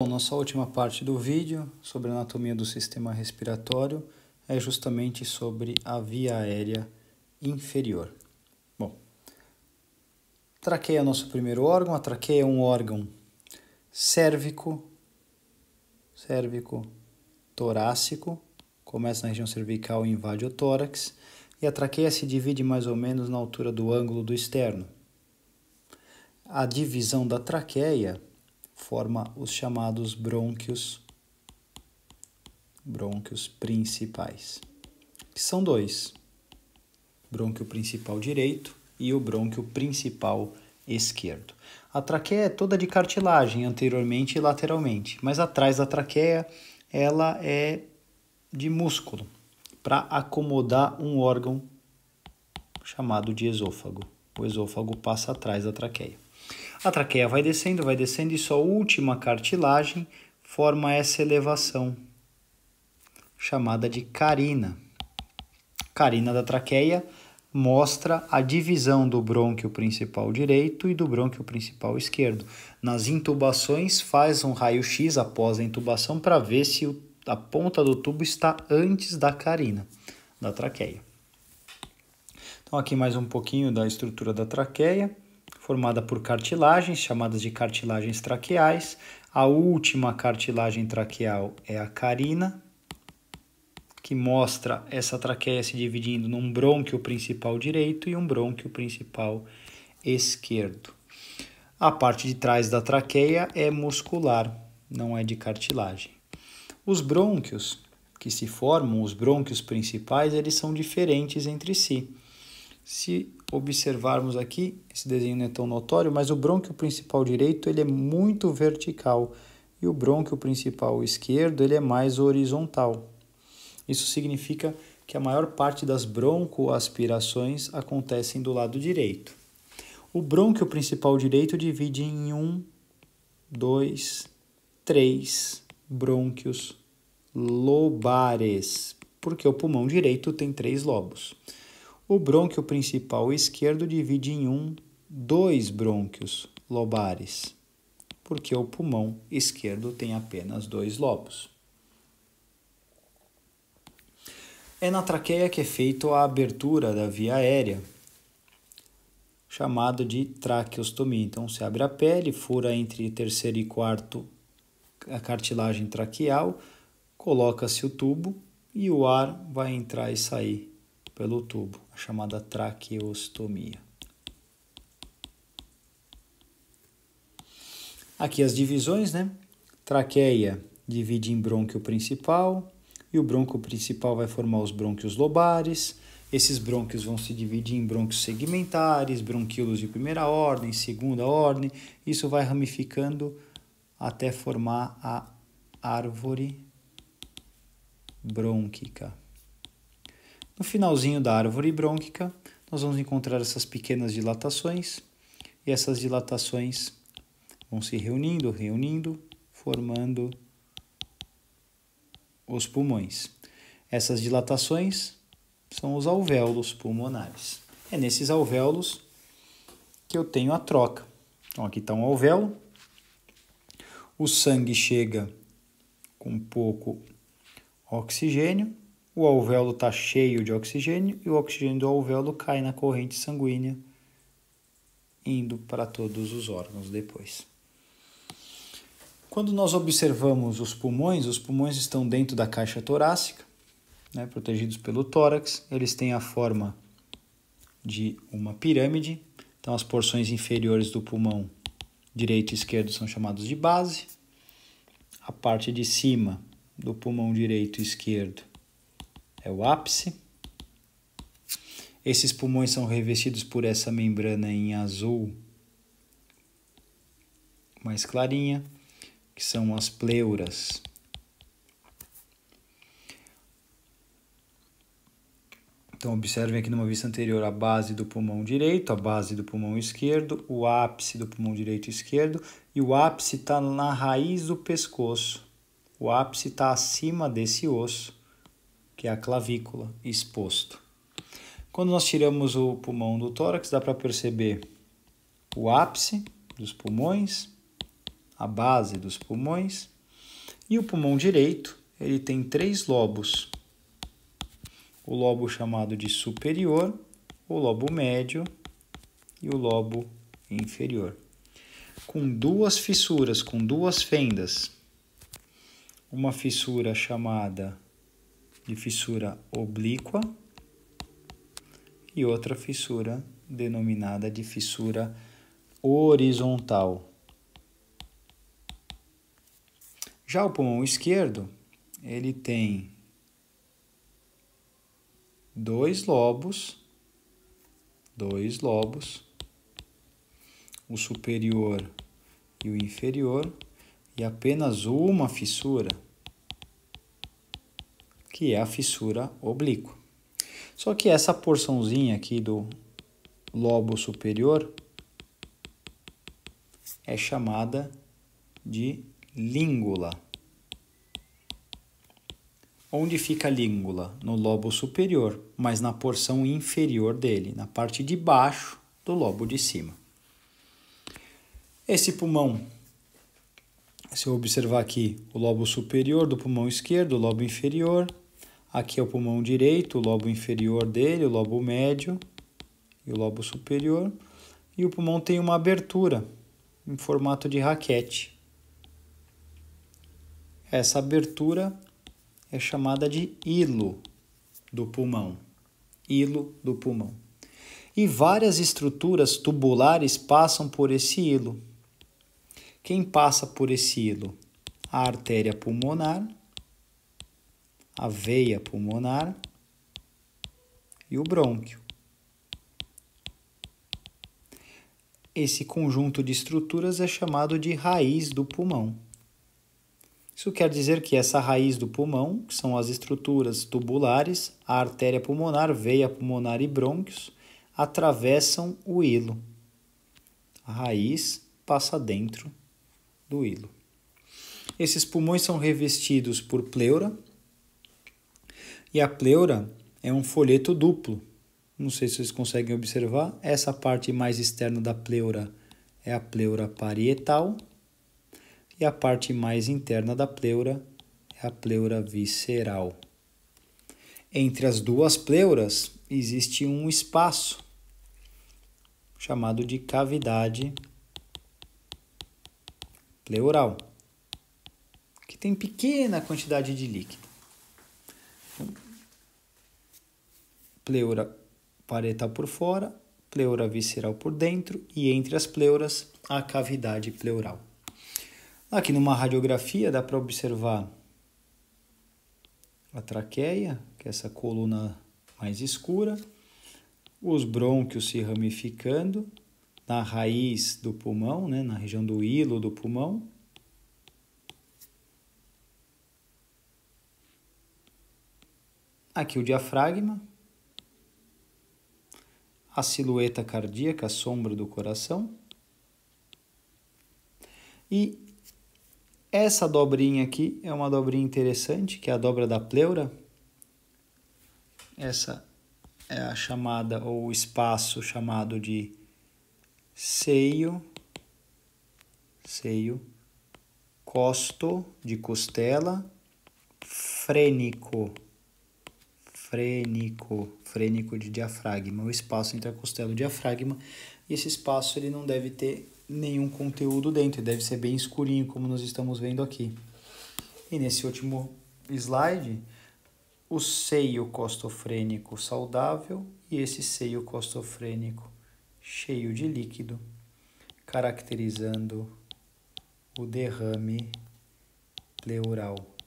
Bom, nossa última parte do vídeo sobre a anatomia do sistema respiratório é justamente sobre a via aérea inferior. Bom, traqueia é o nosso primeiro órgão, a traqueia é um órgão cérvico, cérvico torácico, começa na região cervical e invade o tórax, e a traqueia se divide mais ou menos na altura do ângulo do externo. A divisão da traqueia forma os chamados brônquios, brônquios principais, que são dois: brônquio principal direito e o brônquio principal esquerdo. A traqueia é toda de cartilagem anteriormente e lateralmente, mas atrás da traqueia ela é de músculo para acomodar um órgão chamado de esôfago. O esôfago passa atrás da traqueia. A traqueia vai descendo, vai descendo e sua última cartilagem forma essa elevação, chamada de carina. Carina da traqueia mostra a divisão do brônquio principal direito e do brônquio principal esquerdo. Nas intubações, faz um raio-x após a intubação para ver se a ponta do tubo está antes da carina, da traqueia. Então, aqui mais um pouquinho da estrutura da traqueia formada por cartilagens, chamadas de cartilagens traqueais. A última cartilagem traqueal é a carina, que mostra essa traqueia se dividindo num brônquio principal direito e um brônquio principal esquerdo. A parte de trás da traqueia é muscular, não é de cartilagem. Os brônquios que se formam, os brônquios principais, eles são diferentes entre si. Se observarmos aqui, esse desenho não é tão notório, mas o brônquio principal direito ele é muito vertical e o brônquio principal esquerdo ele é mais horizontal. Isso significa que a maior parte das broncoaspirações acontecem do lado direito. O brônquio principal direito divide em um, dois, três brônquios lobares, porque o pulmão direito tem três lobos. O brônquio principal esquerdo divide em um dois brônquios lobares, porque o pulmão esquerdo tem apenas dois lobos. É na traqueia que é feita a abertura da via aérea, chamada de traqueostomia. Então, se abre a pele, fura entre terceiro e quarto a cartilagem traqueal, coloca-se o tubo e o ar vai entrar e sair pelo tubo, a chamada traqueostomia. Aqui as divisões, né? Traqueia divide em brônquio principal e o brônquio principal vai formar os brônquios lobares. Esses brônquios vão se dividir em brônquios segmentares, bronquíolos de primeira ordem, segunda ordem. Isso vai ramificando até formar a árvore brônquica. No finalzinho da árvore brônquica, nós vamos encontrar essas pequenas dilatações e essas dilatações vão se reunindo, reunindo, formando os pulmões. Essas dilatações são os alvéolos pulmonares. É nesses alvéolos que eu tenho a troca. Então, aqui está um alvéolo. O sangue chega com pouco oxigênio o alvéolo está cheio de oxigênio e o oxigênio do alvéolo cai na corrente sanguínea, indo para todos os órgãos depois. Quando nós observamos os pulmões, os pulmões estão dentro da caixa torácica, né, protegidos pelo tórax, eles têm a forma de uma pirâmide, então as porções inferiores do pulmão direito e esquerdo são chamados de base, a parte de cima do pulmão direito e esquerdo é o ápice. Esses pulmões são revestidos por essa membrana em azul mais clarinha, que são as pleuras. Então, observem aqui numa vista anterior a base do pulmão direito, a base do pulmão esquerdo, o ápice do pulmão direito e esquerdo, e o ápice está na raiz do pescoço. O ápice está acima desse osso que é a clavícula, exposto. Quando nós tiramos o pulmão do tórax, dá para perceber o ápice dos pulmões, a base dos pulmões, e o pulmão direito, ele tem três lobos. O lobo chamado de superior, o lobo médio e o lobo inferior. Com duas fissuras, com duas fendas. Uma fissura chamada de fissura oblíqua e outra fissura denominada de fissura horizontal. Já o pulmão esquerdo, ele tem dois lobos, dois lobos, o superior e o inferior, e apenas uma fissura que é a fissura oblíqua. Só que essa porçãozinha aqui do lobo superior é chamada de língula. Onde fica a língula? No lobo superior, mas na porção inferior dele, na parte de baixo do lobo de cima. Esse pulmão, se eu observar aqui, o lobo superior do pulmão esquerdo, o lobo inferior, Aqui é o pulmão direito, o lobo inferior dele, o lobo médio e o lobo superior. E o pulmão tem uma abertura em formato de raquete. Essa abertura é chamada de hilo do pulmão. Hilo do pulmão. E várias estruturas tubulares passam por esse hilo. Quem passa por esse hilo? A artéria pulmonar a veia pulmonar e o brônquio. Esse conjunto de estruturas é chamado de raiz do pulmão. Isso quer dizer que essa raiz do pulmão, que são as estruturas tubulares, a artéria pulmonar, veia pulmonar e brônquios, atravessam o hilo. A raiz passa dentro do hilo. Esses pulmões são revestidos por pleura, e a pleura é um folheto duplo. Não sei se vocês conseguem observar. Essa parte mais externa da pleura é a pleura parietal. E a parte mais interna da pleura é a pleura visceral. Entre as duas pleuras existe um espaço chamado de cavidade pleural, que tem pequena quantidade de líquido pleura parietal por fora, pleura visceral por dentro e entre as pleuras a cavidade pleural. Aqui numa radiografia dá para observar a traqueia, que é essa coluna mais escura, os brônquios se ramificando na raiz do pulmão, né, na região do hilo do pulmão, Aqui o diafragma, a silhueta cardíaca, a sombra do coração. E essa dobrinha aqui é uma dobrinha interessante, que é a dobra da pleura. Essa é a chamada, ou o espaço chamado de seio, seio, costo, de costela, frênico frênico, frênico de diafragma, o espaço entre a costela e o diafragma. E esse espaço ele não deve ter nenhum conteúdo dentro, deve ser bem escurinho, como nós estamos vendo aqui. E nesse último slide, o seio costofrênico saudável e esse seio costofrênico cheio de líquido, caracterizando o derrame pleural.